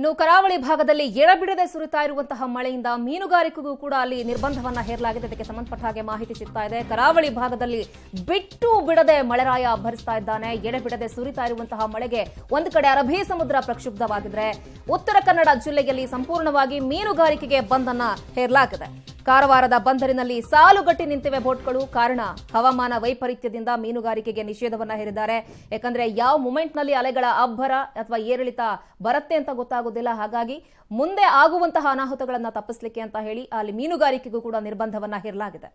ಇನ್ನು ಕರಾವಳಿ ಭಾಗದಲ್ಲಿ ಎಡಬಿಡದೆ ಸುರಿತಾ ಇರುವಂತಹ ಮಳೆಯಿಂದ ಮೀನುಗಾರಿಕೆಗೂ ಕೂಡ ಅಲ್ಲಿ ನಿರ್ಬಂಧವನ್ನ ಹೇರಲಾಗಿದೆ ಅದಕ್ಕೆ ಸಂಬಂಧಪಟ್ಟ ಹಾಗೆ ಮಾಹಿತಿ ಸಿಗ್ತಾ ಇದೆ ಕರಾವಳಿ ಭಾಗದಲ್ಲಿ ಬಿಟ್ಟು ಬಿಡದೆ ಮಳೆರಾಯ ಭರಿಸ್ತಾ ಇದ್ದಾನೆ ಎಡಬಿಡದೆ ಸುರಿತಾ ಇರುವಂತಹ ಮಳೆಗೆ ಒಂದು ಕಡೆ ಅರಬ್ಬಿ ಸಮುದ್ರ ಪ್ರಕ್ಷುಬ್ಧವಾಗಿದ್ರೆ ಉತ್ತರ ಕನ್ನಡ ಜಿಲ್ಲೆಯಲ್ಲಿ ಸಂಪೂರ್ಣವಾಗಿ ಮೀನುಗಾರಿಕೆಗೆ ಬಂದನ್ನ ಹೇರಲಾಗಿದೆ ಕಾರವಾರದ ಬಂದರಿನಲ್ಲಿ ಸಾಲುಗಟ್ಟಿ ನಿಂತಿವೆ ಬೋಟ್ಗಳು ಕಾರಣ ಹವಾಮಾನ ವೈಪರೀತ್ಯದಿಂದ ಮೀನುಗಾರಿಕೆಗೆ ನಿಷೇಧವನ್ನ ಹೇರಿದ್ದಾರೆ ಯಾಕಂದ್ರೆ ಯಾವ ಮೂಮೆಂಟ್ನಲ್ಲಿ ಅಲೆಗಳ ಅಬ್ಬರ ಅಥವಾ ಏರಿಳಿತ ಬರುತ್ತೆ ಅಂತ ಗೊತ್ತಾಗೋದಿಲ್ಲ ಹಾಗಾಗಿ ಮುಂದೆ ಆಗುವಂತಹ ಅನಾಹುತಗಳನ್ನು ತಪ್ಪಿಸಲಿಕ್ಕೆ ಅಂತ ಹೇಳಿ ಅಲ್ಲಿ ಮೀನುಗಾರಿಕೆಗೂ ಕೂಡ ನಿರ್ಬಂಧವನ್ನ ಹೇರಲಾಗಿದೆ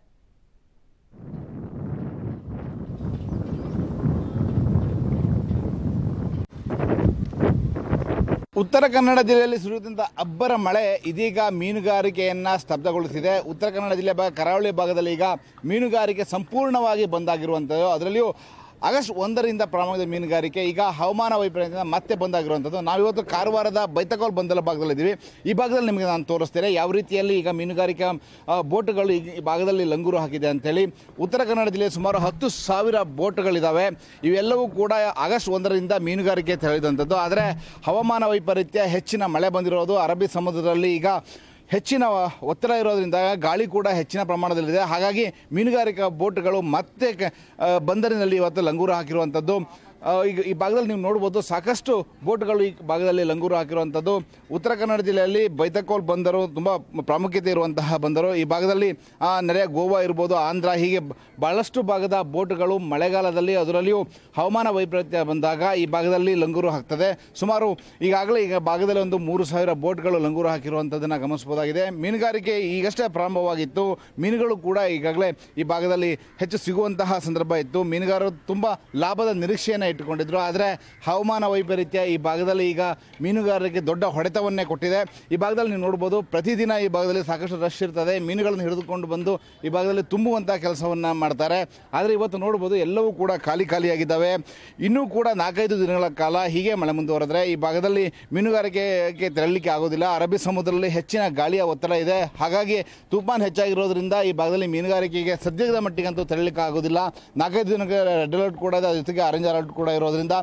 ಉತ್ತರ ಕನ್ನಡ ಜಿಲ್ಲೆಯಲ್ಲಿ ಸುರಿಯುತ್ತಿದ್ದ ಅಬ್ಬರ ಮಳೆ ಇದೀಗ ಮೀನುಗಾರಿಕೆಯನ್ನ ಸ್ತಬ್ಧಗೊಳಿಸಿದೆ ಉತ್ತರ ಕನ್ನಡ ಜಿಲ್ಲೆ ಭಾಗ ಕರಾವಳಿ ಭಾಗದಲ್ಲಿ ಈಗ ಮೀನುಗಾರಿಕೆ ಸಂಪೂರ್ಣವಾಗಿ ಆಗಿರುವಂತದ್ದು ಅದರಲ್ಲಿಯೂ ಆಗಸ್ಟ್ ಒಂದರಿಂದ ಪ್ರಾರಂಭವಾದ ಮೀನುಗಾರಿಕೆ ಈಗ ಹವಾಮಾನ ವೈಪರೀತ್ಯದಿಂದ ಮತ್ತೆ ಬಂದಾಗಿರುವಂಥದ್ದು ನಾವಿವತ್ತು ಕಾರವಾರದ ಬೈತಕೋಲ್ ಬಂದಲ ಇದ್ದೀವಿ ಈ ಭಾಗದಲ್ಲಿ ನಿಮಗೆ ನಾನು ತೋರಿಸ್ತೇನೆ ಯಾವ ರೀತಿಯಲ್ಲಿ ಈಗ ಮೀನುಗಾರಿಕಾ ಬೋಟ್ಗಳು ಈ ಭಾಗದಲ್ಲಿ ಲಂಗೂರು ಹಾಕಿದೆ ಅಂತೇಳಿ ಉತ್ತರ ಕನ್ನಡ ಜಿಲ್ಲೆ ಸುಮಾರು ಹತ್ತು ಸಾವಿರ ಬೋಟ್ಗಳಿದ್ದಾವೆ ಇವೆಲ್ಲವೂ ಕೂಡ ಆಗಸ್ಟ್ ಒಂದರಿಂದ ಮೀನುಗಾರಿಕೆ ತೆರಳಿದಂಥದ್ದು ಆದರೆ ಹವಾಮಾನ ವೈಪರೀತ್ಯ ಹೆಚ್ಚಿನ ಮಳೆ ಬಂದಿರೋದು ಅರಬ್ಬಿ ಸಮುದ್ರದಲ್ಲಿ ಈಗ ಹೆಚ್ಚಿನ ಒತ್ತಡ ಇರೋದರಿಂದ ಗಾಳಿ ಕೂಡ ಹೆಚ್ಚಿನ ಪ್ರಮಾಣದಲ್ಲಿದೆ ಹಾಗಾಗಿ ಮೀನುಗಾರಿಕಾ ಬೋಟ್ಗಳು ಮತ್ತೆ ಬಂದರಿನಲ್ಲಿ ಇವತ್ತು ಲಂಗೂರು ಹಾಕಿರುವಂಥದ್ದು ಈಗ ಈ ಭಾಗದಲ್ಲಿ ನೀವು ನೋಡ್ಬೋದು ಸಾಕಷ್ಟು ಬೋಟ್ಗಳು ಈ ಭಾಗದಲ್ಲಿ ಲಂಗೂರು ಹಾಕಿರುವಂಥದ್ದು ಉತ್ತರ ಕನ್ನಡ ಜಿಲ್ಲೆಯಲ್ಲಿ ಬೈತಕೋಲ್ ಬಂದರು ತುಂಬ ಪ್ರಾಮುಖ್ಯತೆ ಇರುವಂತಹ ಬಂದರು ಈ ಭಾಗದಲ್ಲಿ ನೆರೆಯ ಗೋವಾ ಇರ್ಬೋದು ಆಂಧ್ರ ಹೀಗೆ ಭಾಳಷ್ಟು ಭಾಗದ ಬೋಟ್ಗಳು ಮಳೆಗಾಲದಲ್ಲಿ ಅದರಲ್ಲಿಯೂ ಹವಾಮಾನ ವೈಪರೀತ್ಯ ಬಂದಾಗ ಈ ಭಾಗದಲ್ಲಿ ಲಂಗೂರು ಹಾಕ್ತದೆ ಸುಮಾರು ಈಗಾಗಲೇ ಈಗ ಭಾಗದಲ್ಲಿ ಒಂದು ಮೂರು ಸಾವಿರ ಬೋಟ್ಗಳು ಲಂಗೂರು ಹಾಕಿರುವಂಥದ್ದನ್ನು ಗಮನಿಸಬಹುದಾಗಿದೆ ಮೀನುಗಾರಿಕೆ ಈಗಷ್ಟೇ ಪ್ರಾರಂಭವಾಗಿತ್ತು ಮೀನುಗಳು ಕೂಡ ಈಗಾಗಲೇ ಈ ಭಾಗದಲ್ಲಿ ಹೆಚ್ಚು ಸಿಗುವಂತಹ ಸಂದರ್ಭ ಇತ್ತು ಮೀನುಗಾರರು ತುಂಬ ಲಾಭದ ನಿರೀಕ್ಷೆಯನ್ನು ಇಟ್ಟುಕೊಂಡಿದ್ರು ಆದರೆ ಹವಾಮಾನ ವೈಪರೀತ್ಯ ಈ ಭಾಗದಲ್ಲಿ ಈಗ ಮೀನುಗಾರರಿಗೆ ದೊಡ್ಡ ಹೊಡೆತವನ್ನೇ ಕೊಟ್ಟಿದೆ ಈ ಭಾಗದಲ್ಲಿ ನೀವು ನೋಡ್ಬೋದು ಪ್ರತಿದಿನ ಈ ಭಾಗದಲ್ಲಿ ಸಾಕಷ್ಟು ರಶ್ ಇರ್ತದೆ ಮೀನುಗಳನ್ನು ಹಿಡಿದುಕೊಂಡು ಬಂದು ಈ ಭಾಗದಲ್ಲಿ ತುಂಬುವಂಥ ಕೆಲಸವನ್ನು ಮಾಡ್ತಾರೆ ಆದರೆ ಇವತ್ತು ನೋಡ್ಬೋದು ಎಲ್ಲವೂ ಕೂಡ ಖಾಲಿ ಖಾಲಿಯಾಗಿದ್ದಾವೆ ಇನ್ನೂ ಕೂಡ ನಾಲ್ಕೈದು ದಿನಗಳ ಕಾಲ ಹೀಗೆ ಮಳೆ ಮುಂದುವರೆದ್ರೆ ಈ ಭಾಗದಲ್ಲಿ ಮೀನುಗಾರಿಕೆಗೆ ತೆರಳಲಿಕ್ಕೆ ಆಗೋದಿಲ್ಲ ಅರಬ್ಬಿ ಸಮುದ್ರದಲ್ಲಿ ಹೆಚ್ಚಿನ ಗಾಳಿಯ ಒತ್ತಡ ಇದೆ ಹಾಗಾಗಿ ತುಫಾನ್ ಹೆಚ್ಚಾಗಿರೋದ್ರಿಂದ ಈ ಭಾಗದಲ್ಲಿ ಮೀನುಗಾರಿಕೆಗೆ ಸದ್ಯದ ಮಟ್ಟಿಗಂತೂ ತೆರಳಲಿಕ್ಕೆ ಆಗೋದಿಲ್ಲ ನಾಲ್ಕೈದು ದಿನಕ್ಕೆ ರೆಡ್ ಅಲರ್ಟ್ ಕೂಡ ಇದೆ ಜೊತೆಗೆ ಆರೆಂಜ್ ಅಲರ್ಟ್ ಕೂಡ ಕೂಡ ಇರೋದರಿಂದ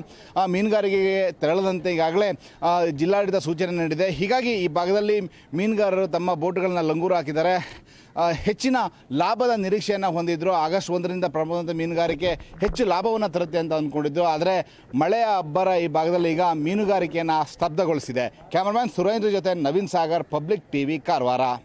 ಆ ಮೀನುಗಾರಿಕೆಗೆ ತೆರಳದಂತೆ ಈಗಾಗಲೇ ಜಿಲ್ಲಾಡಳಿತ ಸೂಚನೆ ನೀಡಿದೆ ಹೀಗಾಗಿ ಈ ಭಾಗದಲ್ಲಿ ಮೀನುಗಾರರು ತಮ್ಮ ಬೋಟ್ಗಳನ್ನ ಲಂಗೂರು ಹಾಕಿದ್ದಾರೆ ಹೆಚ್ಚಿನ ಲಾಭದ ನಿರೀಕ್ಷೆಯನ್ನು ಹೊಂದಿದ್ರು ಆಗಸ್ಟ್ ಒಂದರಿಂದ ಪ್ರಮುಖ ಮೀನುಗಾರಿಕೆ ಹೆಚ್ಚು ಲಾಭವನ್ನು ತರುತ್ತೆ ಅಂತ ಅಂದ್ಕೊಂಡಿದ್ರು ಆದರೆ ಮಳೆಯ ಅಬ್ಬರ ಈ ಭಾಗದಲ್ಲಿ ಈಗ ಮೀನುಗಾರಿಕೆಯನ್ನು ಸ್ತಬ್ಧಗೊಳಿಸಿದೆ ಕ್ಯಾಮರಾಮನ್ ಸುರೇಂದ್ರ ಜೊತೆ ನವೀನ್ ಸಾಗರ್ ಪಬ್ಲಿಕ್ ಟಿವಿ ಕಾರವಾರ